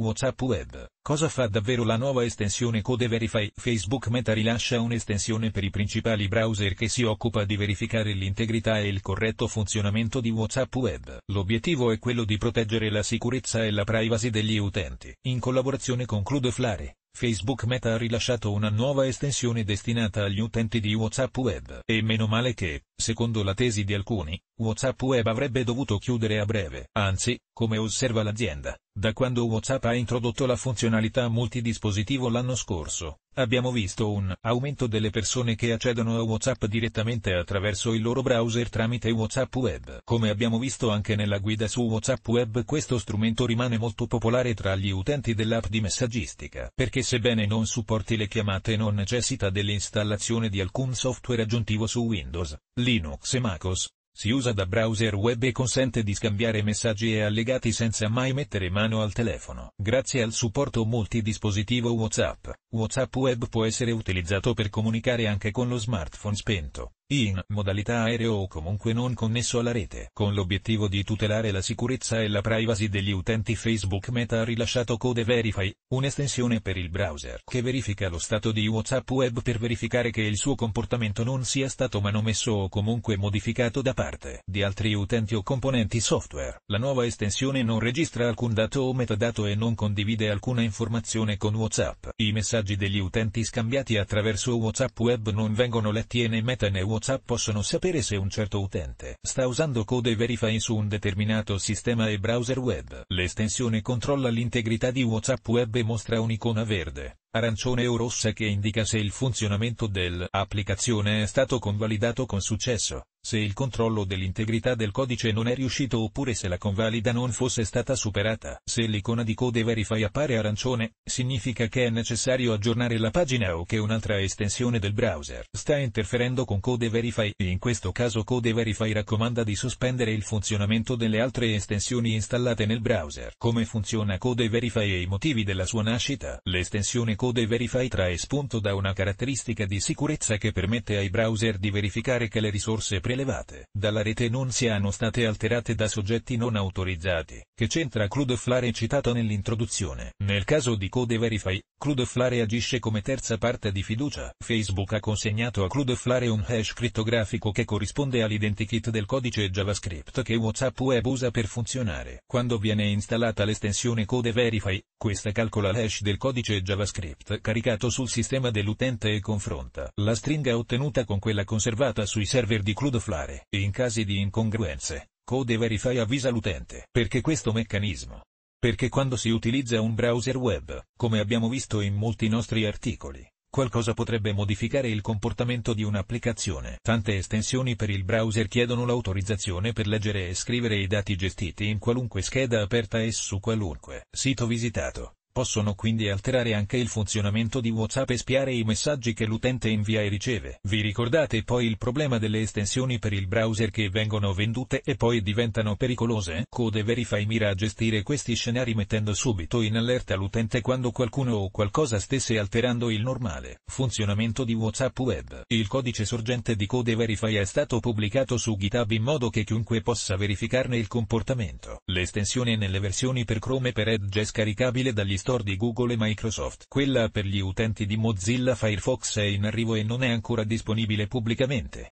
WhatsApp Web. Cosa fa davvero la nuova estensione Code Verify? Facebook Meta rilascia un'estensione per i principali browser che si occupa di verificare l'integrità e il corretto funzionamento di WhatsApp Web. L'obiettivo è quello di proteggere la sicurezza e la privacy degli utenti. In collaborazione con Cloud Facebook Meta ha rilasciato una nuova estensione destinata agli utenti di WhatsApp Web. E meno male che, secondo la tesi di alcuni, WhatsApp Web avrebbe dovuto chiudere a breve. Anzi, come osserva l'azienda, da quando WhatsApp ha introdotto la funzionalità multidispositivo l'anno scorso, abbiamo visto un aumento delle persone che accedono a WhatsApp direttamente attraverso il loro browser tramite WhatsApp Web. Come abbiamo visto anche nella guida su WhatsApp Web questo strumento rimane molto popolare tra gli utenti dell'app di messaggistica, perché sebbene non supporti le chiamate non necessita dell'installazione di alcun software aggiuntivo su Windows, Linux e MacOS, si usa da browser web e consente di scambiare messaggi e allegati senza mai mettere mano al telefono. Grazie al supporto multidispositivo WhatsApp, WhatsApp Web può essere utilizzato per comunicare anche con lo smartphone spento in modalità aereo o comunque non connesso alla rete. Con l'obiettivo di tutelare la sicurezza e la privacy degli utenti Facebook Meta ha rilasciato Code Verify, un'estensione per il browser che verifica lo stato di WhatsApp Web per verificare che il suo comportamento non sia stato manomesso o comunque modificato da parte di altri utenti o componenti software. La nuova estensione non registra alcun dato o metadato e non condivide alcuna informazione con WhatsApp. I messaggi degli utenti scambiati attraverso WhatsApp Web non vengono letti e né Meta né WhatsApp WhatsApp possono sapere se un certo utente sta usando code verify su un determinato sistema e browser web. L'estensione controlla l'integrità di WhatsApp web e mostra un'icona verde, arancione o rossa che indica se il funzionamento dell'applicazione è stato convalidato con successo se il controllo dell'integrità del codice non è riuscito oppure se la convalida non fosse stata superata. Se l'icona di code verify appare arancione, significa che è necessario aggiornare la pagina o che un'altra estensione del browser sta interferendo con code verify in questo caso code verify raccomanda di sospendere il funzionamento delle altre estensioni installate nel browser. Come funziona code verify e i motivi della sua nascita? L'estensione code verify trae spunto da una caratteristica di sicurezza che permette ai browser di verificare che le risorse prelevate dalla rete non siano state alterate da soggetti non autorizzati, che c'entra Cloudflare citato nell'introduzione. Nel caso di Code Verify, Crudeflare agisce come terza parte di fiducia. Facebook ha consegnato a Crudeflare un hash crittografico che corrisponde all'identikit del codice JavaScript che WhatsApp Web usa per funzionare. Quando viene installata l'estensione Code Verify, questa calcola l'hash del codice JavaScript caricato sul sistema dell'utente e confronta la stringa ottenuta con quella conservata sui server di Crudeflare. In casi di incongruenze, Code Verify avvisa l'utente perché questo meccanismo perché quando si utilizza un browser web, come abbiamo visto in molti nostri articoli, qualcosa potrebbe modificare il comportamento di un'applicazione. Tante estensioni per il browser chiedono l'autorizzazione per leggere e scrivere i dati gestiti in qualunque scheda aperta e su qualunque sito visitato possono quindi alterare anche il funzionamento di WhatsApp e spiare i messaggi che l'utente invia e riceve. Vi ricordate poi il problema delle estensioni per il browser che vengono vendute e poi diventano pericolose? Code Verify mira a gestire questi scenari mettendo subito in allerta l'utente quando qualcuno o qualcosa stesse alterando il normale funzionamento di WhatsApp web. Il codice sorgente di Code Verify è stato pubblicato su GitHub in modo che chiunque possa verificarne il comportamento. L'estensione nelle versioni per Chrome e per Edge è scaricabile dagli store Store di Google e Microsoft. Quella per gli utenti di Mozilla Firefox è in arrivo e non è ancora disponibile pubblicamente.